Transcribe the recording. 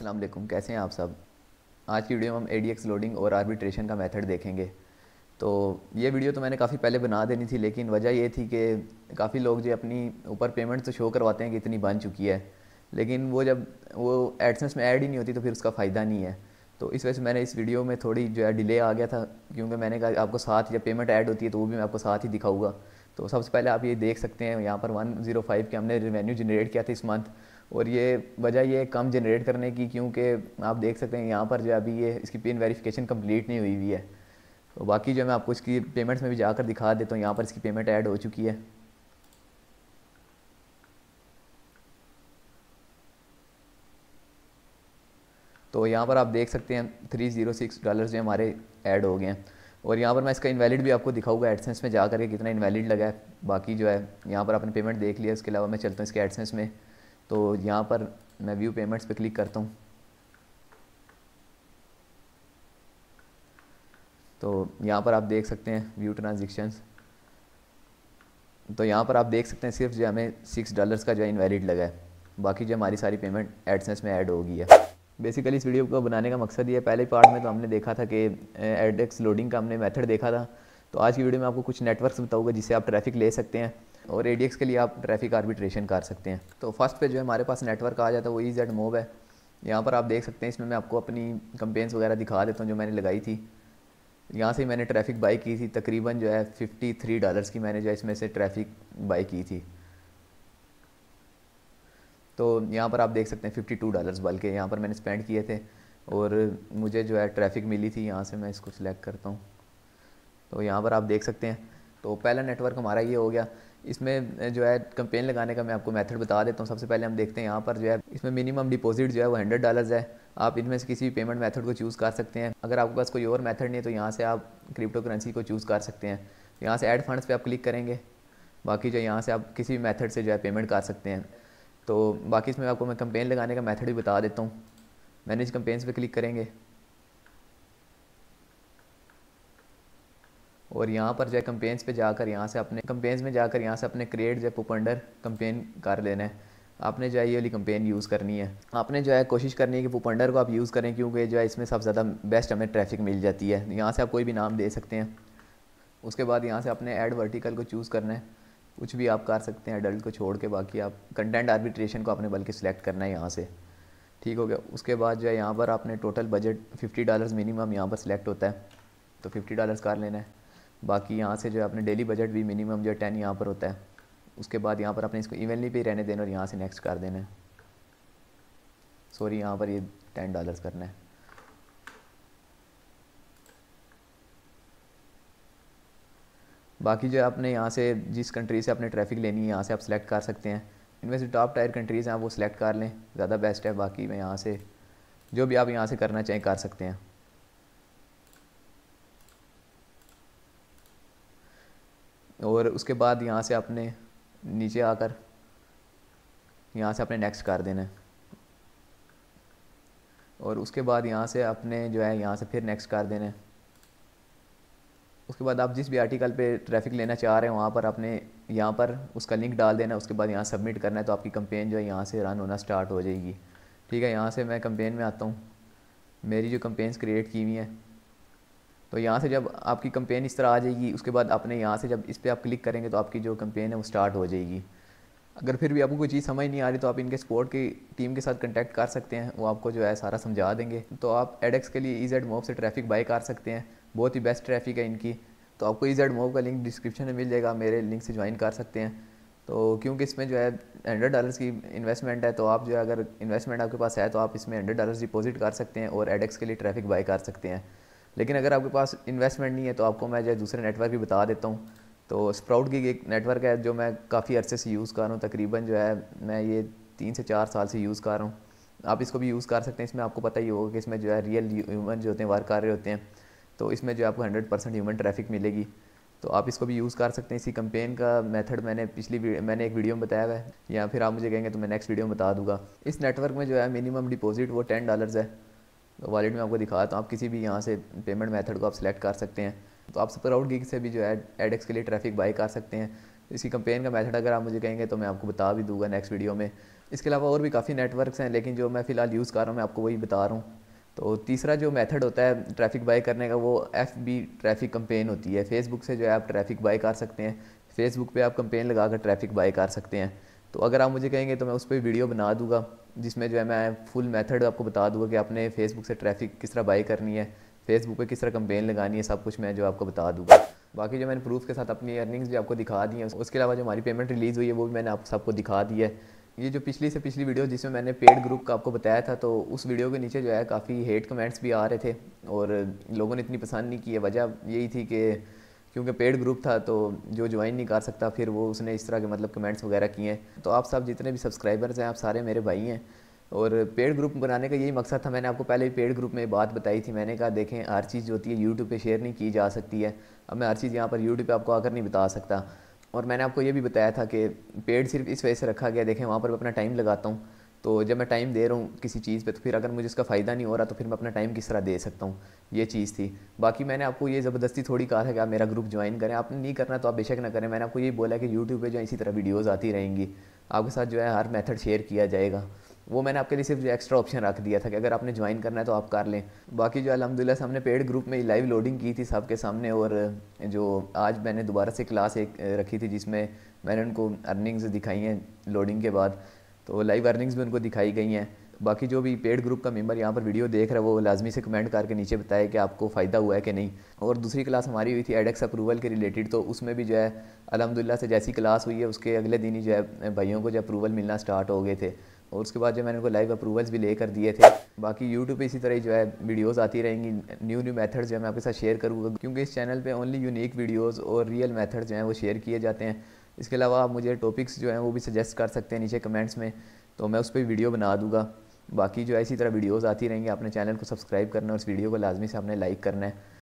अस्सलाम वालेकुम कैसे हैं आप सब आज की वीडियो में हम ए डी एक्स लोडिंग और आर्बिट्रेशन का मेथड देखेंगे तो ये वीडियो तो मैंने काफ़ी पहले बना देनी थी लेकिन वजह ये थी कि काफ़ी लोग जो अपनी ऊपर पेमेंट तो शो करवाते हैं कि इतनी बन चुकी है लेकिन वो जब वो एडसेंस में ऐड ही नहीं होती तो फिर उसका फ़ायदा नहीं है तो इस वजह से मैंने इस वीडियो में थोड़ी जो है डिले आ गया था क्योंकि मैंने कहा आपको साथ जब पेमेंट ऐड होती है तो वो भी मैं आपको साथ ही दिखाऊंगा तो सबसे पहले आप ये देख सकते हैं यहाँ पर फ़ाइव के हमने रेवेन्यू जनरेट किया था इस मंथ और ये वजह ये कम जनरेट करने की क्योंकि आप देख सकते हैं यहाँ पर जो अभी ये इसकी पिन वेरिफिकेशन कंप्लीट नहीं हुई हुई है तो बाकी जो मैं आपको इसकी पेमेंट्स में भी जाकर दिखा देता हूँ यहाँ पर इसकी पेमेंट ऐड हो चुकी है तो यहाँ पर आप देख सकते हैं थ्री जीरो सिक्स डॉलर जो हमारे ऐड हो गए हैं और यहाँ पर मैं इसका इनवैलिड भी आपको दिखाऊंगा एडसेंस में जा करके कितना इनवैलिड लगा है बाकी जो है यहाँ पर आपने पेमेंट देख लिया उसके अलावा मैं चलता हूँ इसके एडसेंस में तो यहाँ पर मैं व्यू पेमेंट्स पे क्लिक करता हूँ तो यहाँ पर आप देख सकते हैं व्यू ट्रांजेक्शन्स तो यहाँ पर आप देख सकते हैं सिर्फ जो हमें सिक्स डॉलर्स का जो है इनवैलिड लगा है बाकी जो हमारी सारी पेमेंट एडसेंस में ऐड होगी है बेसिकली इस वीडियो को बनाने का मकसद ये पहले पार्ट में तो हमने देखा था कि एडेक्स लोडिंग का हमने मेथड देखा था तो आज की वीडियो में आपको कुछ नेटवर्क्स बताऊंगा जिससे आप ट्रैफिक ले सकते हैं और ए के लिए आप ट्रैफिक आर्बिट्रेशन कर सकते हैं तो फर्स्ट पे जो है हमारे पास नेटवर्क आ जाता है वो ई जेड मोब है यहाँ पर आप देख सकते हैं इसमें मैं आपको अपनी कंपेन्स वगैरह दिखा देता हूँ जो मैंने लगाई थी यहाँ से मैंने ट्रैफिक बाई की थी तकरीबन जो है फिफ्टी थ्री डॉलर्स की मैंने जो है इसमें से ट्रैफिक बाई की थी तो यहाँ पर आप देख सकते हैं फिफ्टी टू डॉलर्स बल्कि यहाँ पर मैंने स्पेंड किए थे और मुझे जो है ट्रैफिक मिली थी यहाँ से मैं इसको सिलेक्ट करता हूँ तो यहाँ पर आप देख सकते हैं तो पहला नेटवर्क हमारा ये हो गया इसमें जो है कंपेन लगाने का मैं आपको मेथड बता देता हूँ सबसे पहले हम देखते हैं यहाँ पर जो है इसमें मिनिमम डिपॉजिट जो है वो हंड्रेड डॉलर्स है आप इनमें से किसी भी पेमेंट मेथड को चूज़ कर सकते हैं अगर आपके पास कोई और मेथड नहीं है तो यहाँ से आप क्रिप्टो करेंसी को चूज़ कर सकते हैं यहाँ से ऐड फंड्स पे आप क्लिक करेंगे बाकी जो यहाँ से आप किसी भी मैथड से जो है पेमेंट कर सकते हैं तो बाकी इसमें आपको मैं कंपेन लगाने का मैथड भी बता देता हूँ मैनेज कंपेन्स पर क्लिक करेंगे और यहाँ पर जो है कंपेन्स पर जाकर यहाँ से अपने कंपेन्स में जाकर यहाँ से अपने क्रिएट जो है पुपंडर कंपेन कर लेना है आपने जो है ये वाली कंपेन यूज़ करनी है आपने जो है कोशिश करनी है कि पुपंडर को आप यूज़ करें क्योंकि जो है इसमें सबसे ज़्यादा बेस्ट हमें ट्रैफिक मिल जाती है यहाँ से आप कोई भी नाम दे सकते हैं उसके बाद यहाँ से अपने एड वर्टिकल को चूज़ करना है कुछ भी आप कर सकते हैं एडल्ट को छोड़ के बाकी आप कंटेंट आर्बिट्रेशन को आपने बल्कि सिलेक्ट करना है यहाँ से ठीक हो गया उसके बाद जो है यहाँ पर आपने total budget fifty dollars minimum यहाँ पर सिलेक्ट होता है तो फिफ्टी डॉलर्स कर लेना है बाकी यहाँ से जो है अपने डेली बजट भी मिनिमम जो है टेन यहाँ पर होता है उसके बाद यहाँ पर अपने इसको इवनली पे रहने देना और यहाँ से नेक्स्ट कर देना है सॉरी यहाँ पर ये टेन डॉलर्स करना है बाकी जो है अपने यहाँ से जिस कंट्री से अपने ट्रैफिक लेनी है यहाँ से आप सेलेक्ट कर सकते हैं इनमें से टॉप टायर कंट्रीज़ हैं आप वो सिलेक्ट कर लें ज़्यादा बेस्ट है बाकी मैं यहाँ से जो भी आप यहाँ से करना चाहें कर सकते हैं और उसके बाद यहाँ से आपने नीचे आकर यहाँ से आपने नेक्स्ट कर देना है और उसके बाद यहाँ से आपने जो है यहाँ से फिर नेक्स्ट कर देना है उसके बाद आप जिस भी आर्टिकल पे ट्रैफिक लेना चाह रहे हैं वहाँ पर आपने यहाँ पर उसका लिंक डाल देना है उसके बाद यहाँ सबमिट करना है तो आपकी कंपेन जो है यहाँ से रन होना स्टार्ट हो जाएगी ठीक है यहाँ से मैं कंपेन में आता हूँ मेरी जो कंपेन्स क्रिएट की हुई हैं तो यहाँ से जब आपकी कंपेन इस तरह आ जाएगी उसके बाद आपने यहाँ से जब इस पर आप क्लिक करेंगे तो आपकी जो कंपेन है वो स्टार्ट हो जाएगी अगर फिर भी आपको कोई चीज़ समझ नहीं आ रही तो आप इनके स्पोर्ट की टीम के साथ कंटेक्ट कर सकते हैं वो आपको जो है सारा समझा देंगे तो आप एडेक्स के लिए ई जेड मोव से ट्रैफिक बाई कर सकते हैं बहुत ही बेस्ट ट्रैफिक है इनकी तो आपको ई जेड मोव का लिंक डिस्क्रिप्शन में मिल जाएगा मेरे लिंक से ज्वाइन कर सकते हैं तो क्योंकि इसमें जो है हंड्रेड डॉलर्स की इन्वेस्टमेंट है तो आप जो है अगर इन्वेस्टमेंट आपके पास है तो आप इसमें हंड्रेड डॉलर्स डिपॉजिट कर सकते हैं और एडेक्स के लिए ट्रैफिक बाई कर सकते हैं लेकिन अगर आपके पास इन्वेस्टमेंट नहीं है तो आपको मैं जो दूसरे नेटवर्क भी बता देता हूँ तो स्प्राउट की एक नेटवर्क है जो मैं काफ़ी अरसे से यूज़ कर रहा हूँ तकरीबन जो है मैं ये तीन से चार साल से यूज़ कर रहा हूँ आप इसको भी यूज़ कर सकते हैं इसमें आपको पता ही होगा कि इसमें जो है रियल ह्यूमन जो होते हैं वर्क कर रहे होते हैं तो इसमें जो आपको हंड्रेड परसेंट ह्यूमन ट्रैफिक मिलेगी तो आप इसको भी यूज़ कर सकते हैं इसी कंपेन का मेथड मैंने पिछली मैंने एक वीडियो में बताया हुआ है या फिर आप मुझे कहेंगे तो मैं नेक्स्ट वीडियो में बता दूंगा इस नेटवर्क में जो है मिनिमम डिपॉजिट वो टेन डॉलर्स है वॉलेट में आपको दिखाता हूँ आप किसी भी यहाँ से पेमेंट मेथड को आप सेलेक्ट कर सकते हैं तो आप सुपर आउट गिग से भी जो है एडेक्स के लिए ट्रैफिक बाई कर सकते हैं इसी कंपेन का मेथड अगर आप मुझे कहेंगे तो मैं आपको बता भी दूंगा नेक्स्ट वीडियो में इसके अलावा और भी काफ़ी नेटवर्क्स हैं लेकिन जो मैं फ़िलहाल यूज़ कर रहा हूँ मैं आपको वही बता रहा हूँ तो तीसरा जो मेथड होता है ट्रैफिक बाई करने का वो एफ बी ट्रैफिक कंपेन होती है फेसबुक से जो है आप ट्रैफिक बाई कर सकते हैं फेसबुक पे आप कंपेन लगा कर ट्रैफिक बाई कर सकते हैं तो अगर आप मुझे कहेंगे तो मैं उस पर वीडियो बना दूंगा जिसमें जो है मैं फुल मेथड आपको बता दूंगा कि आपने फेसबुक से ट्रैफिक किस तरह बाई करनी है फेसबुक पे किस तरह कंपेन लगानी है सब कुछ मैं जो आपको बता दूंगा बाकी जो मैंने प्रूफ के साथ अपनी अर्निंग्स भी आपको दिखा दी हैं उसके अलावा जो हमारी पेमेंट रिलीज़ हुई है वो भी मैंने आप सबको दिखा दी है ये जो पिछली से पिछली वीडियो जिसमें मैंने पेड ग्रुप का आपको बताया था तो उस वीडियो के नीचे जो है काफ़ी हेट कमेंट्स भी आ रहे थे और लोगों ने इतनी पसंद नहीं की है वजह यही थी कि क्योंकि पेड ग्रुप था तो जो ज्वाइन नहीं कर सकता फिर वो उसने इस तरह के मतलब कमेंट्स वगैरह किए हैं तो आप सब जितने भी सब्सक्राइबर्स हैं आप सारे मेरे भाई हैं और पेड ग्रुप बनाने का यही मकसद था मैंने आपको पहले भी पेड ग्रुप में बात बताई थी मैंने कहा देखें हर चीज़ जो होती है यूट्यूब पर शेयर नहीं की जा सकती है अब मैं हर चीज़ यहाँ पर यूट्यूब पर आपको आकर नहीं बता सकता और मैंने आपको ये भी बताया था कि पेड सिर्फ इस वजह से रखा गया देखें वहाँ पर मैं अपना टाइम लगाता हूँ तो जब मैं टाइम दे रहा हूँ किसी चीज़ पे तो फिर अगर मुझे इसका फ़ायदा नहीं हो रहा तो फिर मैं अपना टाइम किस तरह दे सकता हूँ ये चीज़ थी बाकी मैंने आपको ये ज़बरदस्ती थोड़ी कहा था कि आप मेरा ग्रुप ज्वाइन करें आपने नहीं करना तो आप बेशक ना करें मैंने आपको ये बोला कि यूट्यूब पर जो इसी तरह वीडियोज़ आती रहेंगी आपके साथ जो है हर मेथड शेयर किया जाएगा वो मैंने आपके लिए सिर्फ एक्स्ट्रा ऑप्शन रख दिया था कि अगर आपने ज्वाइन करना है तो आप कर लें बाकी जो अलहमदिल्ला से पेड ग्रुप में लाइव लोडिंग की थी सबके सामने और जो आज मैंने दोबारा से क्लास एक रखी थी जिसमें मैंने उनको अर्निंग्स दिखाई हैं लोडिंग के बाद तो लाइव अर्निंग्स भी उनको दिखाई गई हैं बाकी जो भी पेड ग्रुप का मेंबर यहाँ पर वीडियो देख रहा है वो लाजमी से कमेंट करके नीचे बताए कि आपको फ़ायदा हुआ है कि नहीं और दूसरी क्लास हमारी हुई थी एडेक्स अप्रूवल के रिलेटेड तो उसमें भी जो है अलहमदिल्ला से जैसी क्लास हुई है उसके अगले दिन ही जो है भाइयों को जो अप्रूवल मिलना स्टार्ट हो गए थे और उसके बाद जो मैंने उनको लाइव अप्रूवल्स भी ले कर दिए थे बाकी यूट्यूब पर इसी तरह जो है वीडियोज़ आती रहेंगी न्यू न्यू मैथड जो है मैं आपके साथ शेयर करूँगा क्योंकि इस चैनल पर ओनली यूनिक वीडियोज़ और रियल मैथड जो हैं वो शेयर किए जाते हैं इसके अलावा आप मुझे टॉपिक्स जो हैं वो भी सजेस्ट कर सकते हैं नीचे कमेंट्स में तो मैं उस पर वीडियो बना दूंगा बाकी जो ऐसी तरह वीडियोस आती रहेंगी आपने चैनल को सब्सक्राइब करना है और इस वीडियो को लाजमी से आपने लाइक करना है